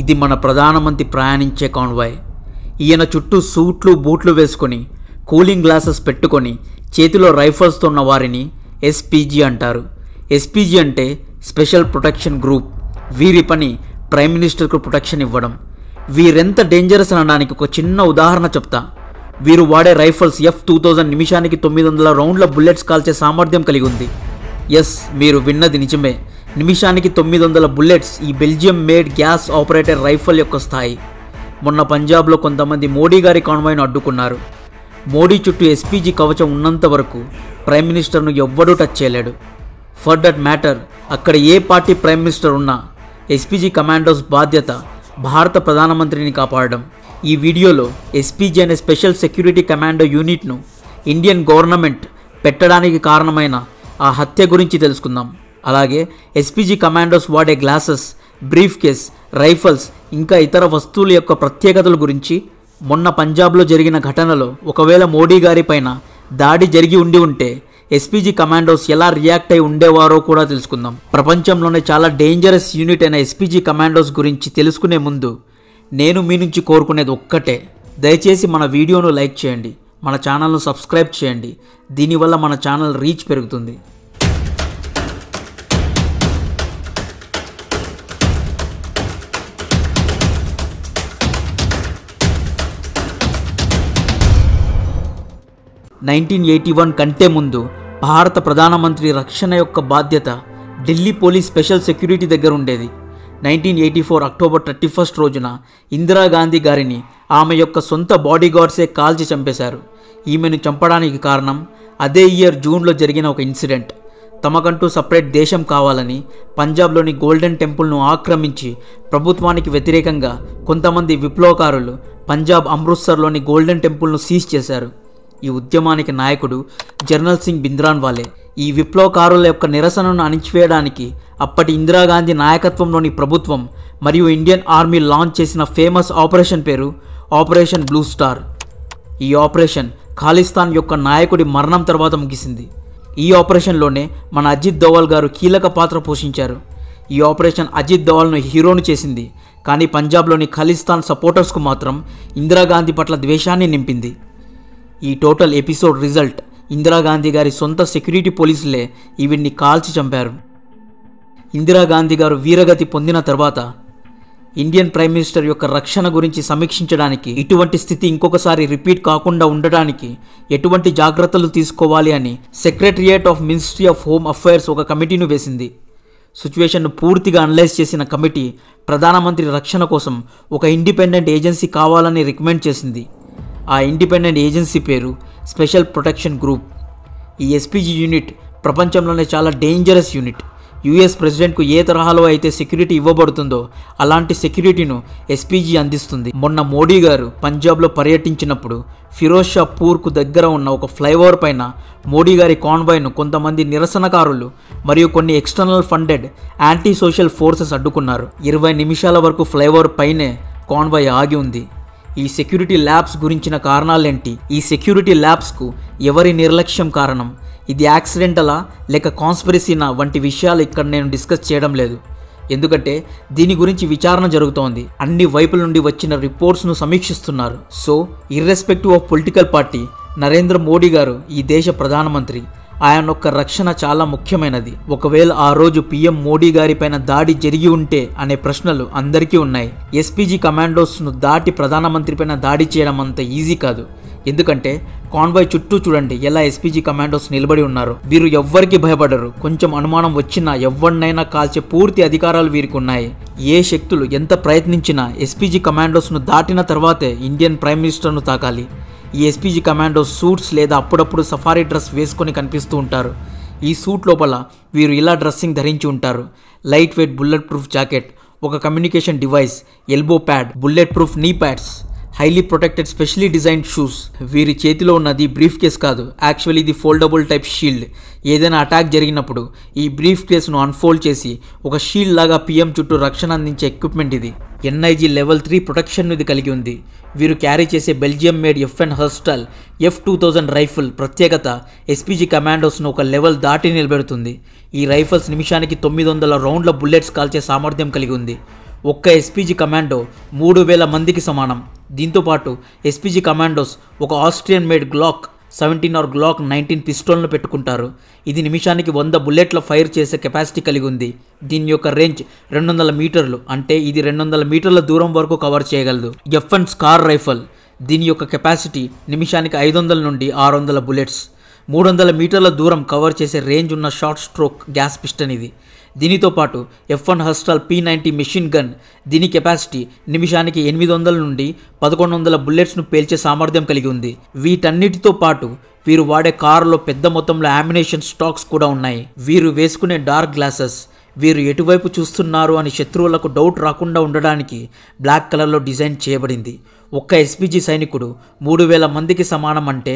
ఇది మన ప్రధానమంత్రి ప్రయాణించే కాన్వాయ్ ఈయన చుట్టూ సూట్లు బూట్లు వేసుకొని కూలింగ్ గ్లాసెస్ పెట్టుకొని చేతిలో రైఫల్స్తో ఉన్న వారిని ఎస్పీజీ అంటారు ఎస్పీజీ అంటే స్పెషల్ ప్రొటెక్షన్ గ్రూప్ వీరి పని ప్రైమ్ మినిస్టర్కు ప్రొటెక్షన్ ఇవ్వడం వీరెంత డేంజరస్ అనడానికి ఒక చిన్న ఉదాహరణ చెప్తా వీరు వాడే రైఫల్స్ ఎఫ్ టూ థౌజండ్ నిమిషానికి తొమ్మిది వందల రౌండ్ల బుల్లెట్స్ కాల్చే సామర్థ్యం కలిగి ఉంది ఎస్ మీరు విన్నది నిజమే నిమిషానికి తొమ్మిది వందల బుల్లెట్స్ ఈ Belgium made gas operator rifle యొక్క స్థాయి మొన్న పంజాబ్లో కొంతమంది మోడీ గారి కాన్వాయ్ను అడ్డుకున్నారు మోడీ చుట్టూ ఎస్పీజీ కవచం ఉన్నంత వరకు ప్రైమ్ మినిస్టర్ను ఎవ్వడూ టచ్ చేయలేడు ఫర్ దట్ మ్యాటర్ అక్కడ ఏ పార్టీ ప్రైమ్ మినిస్టర్ ఉన్నా ఎస్పీజీ కమాండోస్ బాధ్యత భారత ప్రధానమంత్రిని కాపాడడం ఈ వీడియోలో ఎస్పీజీ అనే స్పెషల్ సెక్యూరిటీ కమాండో యూనిట్ను ఇండియన్ గవర్నమెంట్ పెట్టడానికి కారణమైన ఆ హత్య గురించి తెలుసుకుందాం అలాగే ఎస్పీజీ కమాండోస్ వాడే గ్లాసెస్ బ్రీఫ్ కేస్ రైఫల్స్ ఇంకా ఇతర వస్తువుల యొక్క ప్రత్యేకతల గురించి మొన్న పంజాబ్లో జరిగిన ఘటనలో ఒకవేళ మోడీ గారిపైన దాడి జరిగి ఉండి ఉంటే ఎస్పీజీ కమాండోస్ ఎలా రియాక్ట్ అయి ఉండేవారో కూడా తెలుసుకుందాం ప్రపంచంలోనే చాలా డేంజరస్ యూనిట్ అయిన ఎస్పీజీ కమాండోస్ గురించి తెలుసుకునే ముందు నేను మీ నుంచి కోరుకునేది ఒక్కటే దయచేసి మన వీడియోను లైక్ చేయండి మన ఛానల్ను సబ్స్క్రైబ్ చేయండి దీనివల్ల మన ఛానల్ రీచ్ పెరుగుతుంది నైన్టీన్ ఎయిటీ వన్ కంటే ముందు భారత ప్రధానమంత్రి రక్షణ యొక్క బాధ్యత ఢిల్లీ పోలీస్ స్పెషల్ సెక్యూరిటీ దగ్గర ఉండేది nineteen eighty four October thirty first రోజున ఇందిరాగాంధీ గారిని ఆమె యొక్క సొంత బాడీగార్డ్సే కాల్చి చంపేశారు ఈమెను చంపడానికి కారణం అదే ఇయర్ జూన్లో జరిగిన ఒక ఇన్సిడెంట్ తమకంటూ సపరేట్ దేశం కావాలని పంజాబ్లోని గోల్డెన్ టెంపుల్ను ఆక్రమించి ప్రభుత్వానికి వ్యతిరేకంగా కొంతమంది విప్లవకారులు పంజాబ్ అమృత్సర్లోని గోల్డెన్ టెంపుల్ను సీజ్ చేశారు ఈ ఉద్యమానికి నాయకుడు జర్నల్ సింగ్ బింద్రాన్ వాలే ఈ విప్లవకారుల యొక్క నిరసనను అణిచివేయడానికి అప్పటి ఇందిరాగాంధీ నాయకత్వంలోని ప్రభుత్వం మరియు ఇండియన్ ఆర్మీ లాంచ్ చేసిన ఫేమస్ ఆపరేషన్ పేరు ఆపరేషన్ బ్లూ స్టార్ ఈ ఆపరేషన్ ఖాళిస్తాన్ యొక్క నాయకుడి మరణం తర్వాత ముగిసింది ఈ ఆపరేషన్లోనే మన అజిత్ దోవల్ గారు కీలక పాత్ర పోషించారు ఈ ఆపరేషన్ అజిత్ దోవల్ను హీరోను చేసింది కానీ పంజాబ్లోని ఖలిస్తాన్ సపోర్టర్స్కు మాత్రం ఇందిరాగాంధీ పట్ల ద్వేషాన్ని నింపింది ఈ టోటల్ ఎపిసోడ్ రిజల్ట్ ఇందిరాగాంధీ గారి సొంత సెక్యూరిటీ పోలీసులే ఈవిడ్ని కాల్చి చంపారు ఇందిరాగాంధీ గారు వీరగతి పొందిన తర్వాత ఇండియన్ ప్రైమ్ మినిస్టర్ యొక్క రక్షణ గురించి సమీక్షించడానికి ఇటువంటి స్థితి ఇంకొకసారి రిపీట్ కాకుండా ఉండడానికి ఎటువంటి జాగ్రత్తలు తీసుకోవాలి అని secretariat of ministry of home affairs ఒక కమిటీను వేసింది సిచ్యువేషన్ను పూర్తిగా అనలైజ్ చేసిన కమిటీ ప్రధానమంత్రి రక్షణ కోసం ఒక ఇండిపెండెంట్ ఏజెన్సీ కావాలని రికమెండ్ చేసింది ఆ ఇండిపెండెంట్ ఏజెన్సీ పేరు స్పెషల్ ప్రొటెక్షన్ గ్రూప్ ఈ ఎస్పీజీ యూనిట్ ప్రపంచంలోనే చాలా డేంజరస్ యూనిట్ యుఎస్ ప్రెసిడెంట్కు ఏ తరహాలో అయితే సెక్యూరిటీ ఇవ్వబడుతుందో అలాంటి సెక్యూరిటీను ఎస్పీజీ అందిస్తుంది మొన్న మోడీ గారు పంజాబ్లో పర్యటించినప్పుడు ఫిరోజ్ షా పూర్కు దగ్గర ఉన్న ఒక ఫ్లైఓవర్ పైన మోడీ గారి కాన్వాయ్ను కొంతమంది నిరసనకారులు మరియు కొన్ని external funded anti social forces అడ్డుకున్నారు ఇరవై నిమిషాల వరకు ఫ్లైఓవర్ పైనే కాన్వాయ్ ఆగి ఉంది ఈ సెక్యూరిటీ ల్యాబ్స్ గురించిన కారణాలేంటి ఈ సెక్యూరిటీ ల్యాబ్స్కు ఎవరి నిర్లక్ష్యం కారణం ఇది యాక్సిడెంటలా లేక కాన్స్పిరసీనా వంటి విషయాలు ఇక్కడ నేను డిస్కస్ చేయడం లేదు ఎందుకంటే దీని గురించి విచారణ జరుగుతోంది అన్ని వైపుల నుండి వచ్చిన రిపోర్ట్స్ను సమీక్షిస్తున్నారు so irrespective of political party Narendra Modi గారు ఈ దేశ ప్రధానమంత్రి ఆయన యొక్క రక్షణ చాలా ముఖ్యమైనది ఒకవేళ ఆ రోజు పీఎం మోడీ గారిపైన దాడి జరిగి ఉంటే అనే ప్రశ్నలు అందరికీ ఉన్నాయి ఎస్పీజీ కమాండోస్ను దాటి ప్రధానమంత్రిపైన దాడి చేయడం అంత ఈజీ కాదు ఎందుకంటే కాన్వాయ్ చుట్టూ చూడండి ఎలా ఎస్పీజీ కమాండోస్ నిలబడి ఉన్నారు వీరు ఎవ్వరికి భయపడరు కొంచెం అనుమానం వచ్చినా ఎవరినైనా కాల్చే పూర్తి అధికారాలు వీరికి ఉన్నాయి ఏ శక్తులు ఎంత ప్రయత్నించినా ఎస్పీజీ కమాండోస్ను దాటిన తర్వాతే ఇండియన్ ప్రైమ్ మినిస్టర్ను తాకాలి ఈ ఎస్పీజీ కమాండో సూట్స్ లేదా అప్పుడప్పుడు సఫారీ డ్రెస్ వేసుకొని కనిపిస్తూ ఉంటారు ఈ సూట్ లోపల వీరు ఇలా డ్రెస్సింగ్ ధరించి ఉంటారు light weight bullet proof jacket ఒక communication device elbow pad bullet proof knee pads highly protected specially design shoes వీరి చేతిలో ఉన్నది బ్రీఫ్ కేస్ కాదు యాక్చువల్లీ ఇది ఫోల్డబుల్ టైప్ షీల్డ్ ఏదైనా అటాక్ జరిగినప్పుడు ఈ బ్రీఫ్ కేస్ను అన్ఫోల్డ్ చేసి ఒక షీల్డ్ లాగా పిఎం చుట్టూ రక్షణ అందించే ఎక్విప్మెంట్ ఇది ఎన్ఐజీ లెవెల్ త్రీ ప్రొటెక్షన్ ఇది కలిగి ఉంది వీరు క్యారీ చేసే Belgium made FN Herstal F two thousand rifle ప్రత్యేకత ఎస్పీజీ కమాండోస్ను ఒక లెవెల్ దాటి నిలబెడుతుంది ఈ రైఫిల్స్ నిమిషానికి తొమ్మిది వందల రౌండ్ల బుల్లెట్స్ కాల్చే సామర్థ్యం కలిగి ఉంది ఒక్క ఎస్పీజీ కమాండో మూడు వేల మందికి సమానం దీంతోపాటు ఎస్పీజీ కమాండోస్ ఒక Austrian made Glock seventeen or Glock nineteen పిస్టోల్ను పెట్టుకుంటారు ఇది నిమిషానికి వంద బుల్లెట్ల ఫైర్ చేసే కెపాసిటీ కలిగి ఉంది దీని యొక్క రేంజ్ రెండు వందల మీటర్లు అంటే ఇది రెండు వందల మీటర్ల దూరం వరకు కవర్ చేయగలదు ఎఫ్ఎన్ స్కార్ రైఫల్ దీని యొక్క కెపాసిటీ నిమిషానికి ఐదు వందల నుండి ఆరు వందల బుల్లెట్స్ మూడు వందల మీటర్ల దూరం కవర్ చేసే రేంజ్ ఉన్న షార్ట్ స్ట్రోక్ గ్యాస్ పిస్టన్ ఇది దీనితో పాటు F one Herstal P ninety machine gun దీని కెపాసిటీ నిమిషానికి ఎనిమిది వందల నుండి పదకొండు వందల బుల్లెట్స్ను పేల్చే సామర్థ్యం కలిగి ఉంది వీటన్నిటితో పాటు వీరు వాడే కారులో పెద్ద మొత్తంలో ఆమినేషన్ స్టాక్స్ కూడా ఉన్నాయి వీరు వేసుకునే డార్క్ గ్లాసెస్ వీరు ఎటువైపు చూస్తున్నారు అని శత్రువులకు డౌట్ రాకుండా ఉండడానికి బ్లాక్ కలర్లో డిజైన్ చేయబడింది ఒక్క ఎస్పీజీ సైనికుడు మూడు వేల మందికి సమానం అంటే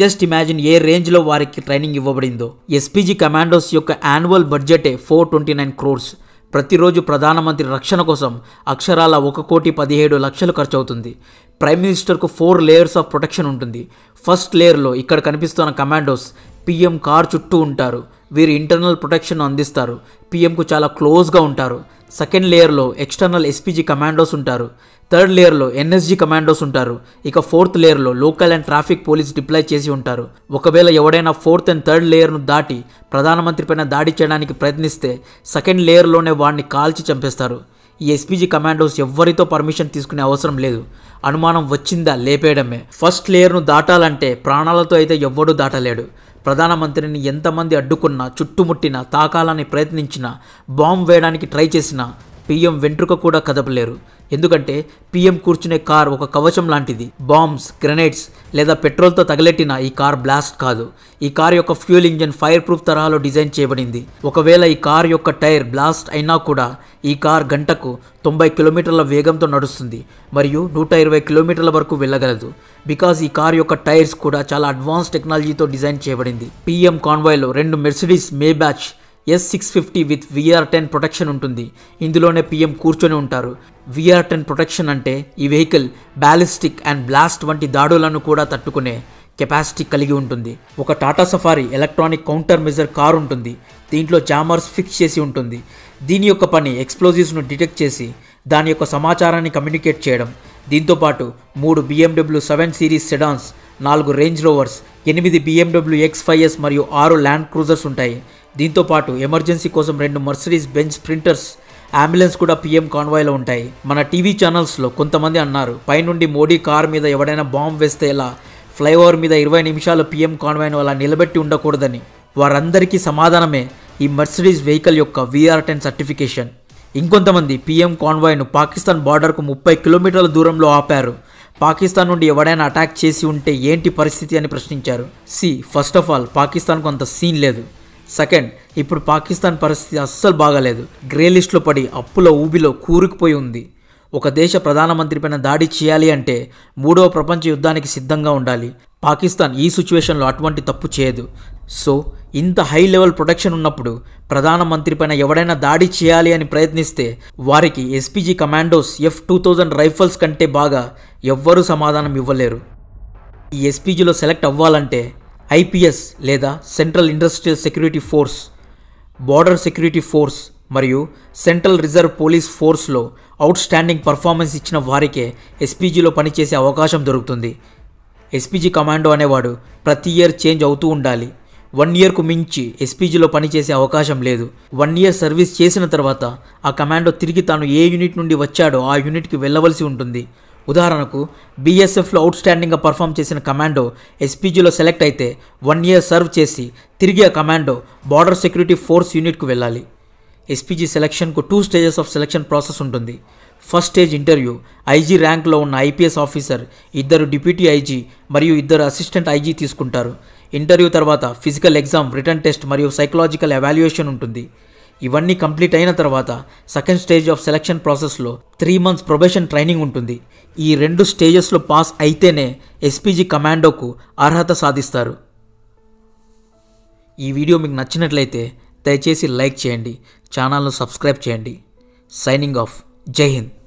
జస్ట్ ఇమాజిన్ ఏ రేంజ్లో వారికి ట్రైనింగ్ ఇవ్వబడిందో ఎస్పీజీ కమాండోస్ యొక్క యాన్యువల్ బడ్జెటే ఫోర్ ట్వంటీ నైన్ క్రోర్స్ ప్రతిరోజు ప్రధానమంత్రి రక్షణ కోసం అక్షరాల ఒక కోటి పదిహేడు లక్షలు ఖర్చు అవుతుంది ప్రైమ్ మినిస్టర్కు ఫోర్ లేయర్స్ ఆఫ్ ప్రొటెక్షన్ ఉంటుంది ఫస్ట్ లేయర్లో ఇక్కడ కనిపిస్తున్న కమాండోస్ పీఎం కార్ చుట్టూ ఉంటారు వీరు ఇంటర్నల్ ప్రొటెక్షన్ అందిస్తారు పీఎంకు చాలా క్లోజ్గా ఉంటారు సెకండ్ లేయర్లో ఎక్స్టర్నల్ ఎస్పీజీ కమాండోస్ ఉంటారు థర్డ్ లేయర్లో ఎన్ఎస్జీ కమాండోస్ ఉంటారు ఇక ఫోర్త్ లేయర్లో local and traffic police deploy చేసి ఉంటారు ఒకవేళ ఎవడైనా ఫోర్త్ అండ్ థర్డ్ లేయర్ను దాటి పైన దాడి చేయడానికి ప్రయత్నిస్తే సెకండ్ లేయర్లోనే వాడిని కాల్చి చంపేస్తారు ఈ ఎస్పీజీ కమాండోస్ ఎవ్వరితో పర్మిషన్ తీసుకునే అవసరం లేదు అనుమానం వచ్చిందా లేపేయడమే ఫస్ట్ లేయర్ను దాటాలంటే ప్రాణాలతో అయితే ఎవ్వడూ దాటలేడు ప్రధానమంత్రిని ఎంతమంది అడ్డుకున్నా చుట్టుముట్టినా తాకాలని ప్రయత్నించినా బాంబ్ వేయడానికి ట్రై చేసినా పిఎం వెంట్రుక కూడా కదపలేరు ఎందుకంటే పిఎం కూర్చునే కార్ ఒక కవచం లాంటిది బాంబ్స్ గ్రెనేడ్స్ లేదా పెట్రోల్తో తగలెట్టిన ఈ కార్ బ్లాస్ట్ కాదు ఈ కార్ యొక్క ఫ్యూల్ ఇంజిన్ ఫైర్ ప్రూఫ్ తరహాలో డిజైన్ చేయబడింది ఒకవేళ ఈ కార్ యొక్క టైర్ బ్లాస్ట్ అయినా కూడా ఈ కార్ గంటకు తొంభై కిలోమీటర్ల వేగంతో నడుస్తుంది మరియు నూట ఇరవై కిలోమీటర్ల వరకు వెళ్ళగలదు బికాజ్ ఈ కార్ యొక్క టైర్స్ కూడా చాలా అడ్వాన్స్ టెక్నాలజీతో డిజైన్ చేయబడింది పిఎం కాన్వాయ్లో రెండు Mercedes Maybach S six fifty with VR ten protection ఉంటుంది ఇందులోనే పిఎం కూర్చొని ఉంటారు విఆర్ టెన్ ప్రొటెక్షన్ అంటే ఈ వెహికల్ బ్యాలిస్టిక్ అండ్ బ్లాస్ట్ వంటి దాడులను కూడా తట్టుకునే కెపాసిటీ కలిగి ఉంటుంది ఒక Tata Safari electronic counter measure car ఉంటుంది దీంట్లో జామర్స్ ఫిక్స్ చేసి ఉంటుంది దీని యొక్క పని ఎక్స్ప్లోజివ్స్ను డిటెక్ట్ చేసి దాని యొక్క సమాచారాన్ని కమ్యూనికేట్ చేయడం దీంతోపాటు మూడు బిఎండబ్ల్యూ సెవెన్ సిరీస్ సెడాన్స్ నాలుగు రేంజ్ రోవర్స్ ఎనిమిది బీఎండబ్ల్యూ ఎక్స్ ఫైవ్ ఎస్ మరియు ఆరు ల్యాండ్ క్రూజర్స్ ఉంటాయి దీంతోపాటు ఎమర్జెన్సీ కోసం రెండు మర్సిడీస్ బెంచ్ ప్రింటర్స్ అంబులెన్స్ కూడా పీఎం కాన్వాయ్లో ఉంటాయి మన టీవీ ఛానల్స్లో కొంతమంది అన్నారు పైనుండి మోడీ కార్ మీద ఎవడైనా బాంబు వేస్తే ఎలా ఫ్లైఓవర్ మీద ఇరవై నిమిషాలు పీఎం కాన్వాయ్ను అలా నిలబెట్టి ఉండకూడదని వారందరికీ సమాధానమే ఈ మర్సిడీస్ వెహికల్ యొక్క విఆర్ టెన్ సర్టిఫికేషన్ ఇంకొంతమంది పీఎం కాన్వాయ్ను పాకిస్తాన్ బార్డర్కు ముప్పై కిలోమీటర్ల దూరంలో ఆపారు పాకిస్తాన్ నుండి ఎవడైనా అటాక్ చేసి ఉంటే ఏంటి పరిస్థితి అని ప్రశ్నించారు సి ఫస్ట్ ఆఫ్ ఆల్ పాకిస్తాన్కు అంత సీన్ లేదు సెకండ్ ఇప్పుడు పాకిస్తాన్ పరిస్థితి అస్సలు బాగాలేదు గ్రే లిస్టులో పడి అప్పుల ఊబిలో కూరుకుపోయి ఉంది ఒక దేశ ప్రధానమంత్రిపైన దాడి చేయాలి అంటే మూడవ ప్రపంచ యుద్ధానికి సిద్ధంగా ఉండాలి పాకిస్తాన్ ఈ సిచ్యువేషన్లో అటువంటి తప్పు చేయదు సో ఇంత హై లెవెల్ ప్రొటెక్షన్ ఉన్నప్పుడు ప్రధానమంత్రి పైన ఎవడైనా దాడి చేయాలి అని ప్రయత్నిస్తే వారికి SPG commandos F two thousand rifles కంటే బాగా ఎవ్వరూ సమాధానం ఇవ్వలేరు ఈ ఎస్పీజీలో సెలెక్ట్ అవ్వాలంటే ఐపీఎస్ లేదా central industrial security force border security force మరియు సెంట్రల్ రిజర్వ్ పోలీస్ ఫోర్స్లో అవుట్స్టాండింగ్ పర్ఫార్మెన్స్ ఇచ్చిన వారికే ఎస్పీజీలో పనిచేసే అవకాశం దొరుకుతుంది ఎస్పీజీ కమాండో అనేవాడు ప్రతి ఇయర్ చేంజ్ అవుతూ ఉండాలి వన్ ఇయర్కు మించి ఎస్పీజీలో పనిచేసే అవకాశం లేదు వన్ ఇయర్ సర్వీస్ చేసిన తర్వాత ఆ కమాండో తిరిగి తాను ఏ యూనిట్ నుండి వచ్చాడో ఆ యూనిట్కి వెళ్ళవలసి ఉంటుంది ఉదాహరణకు బీఎస్ఎఫ్లో అవుట్ స్టాండింగ్గా పర్ఫామ్ చేసిన కమాండో ఎస్పీజీలో సెలెక్ట్ అయితే వన్ ఇయర్ సర్వ్ చేసి తిరిగి ఆ కమాండో బార్డర్ సెక్యూరిటీ ఫోర్స్ యూనిట్కు వెళ్ళాలి ఎస్పీజీ సెలెక్షన్కు two stages of selection process ఉంటుంది ఫస్ట్ స్టేజ్ ఇంటర్వ్యూ ఐజీ ర్యాంక్లో ఉన్న ఐపీఎస్ ఆఫీసర్ ఇద్దరు డిప్యూటీ ఐజీ మరియు ఇద్దరు అసిస్టెంట్ ఐజీ తీసుకుంటారు ఇంటర్వ్యూ తర్వాత ఫిజికల్ ఎగ్జామ్ రిటర్న్ టెస్ట్ మరియు సైకలాజికల్ ఎవాల్యుయేషన్ ఉంటుంది ఇవన్నీ కంప్లీట్ అయిన తర్వాత సెకండ్ స్టేజ్ ఆఫ్ సెలక్షన్ ప్రాసెస్లో త్రీ మంత్స్ ప్రొబేషన్ ట్రైనింగ్ ఉంటుంది ఈ రెండు స్టేజెస్లో పాస్ అయితేనే ఎస్పీజీ కమాండోకు అర్హత సాధిస్తారు ఈ వీడియో మీకు నచ్చినట్లయితే దయచేసి లైక్ చేయండి ఛానల్ను సబ్స్క్రైబ్ చేయండి సైనింగ్ ఆఫ్ జై హింద్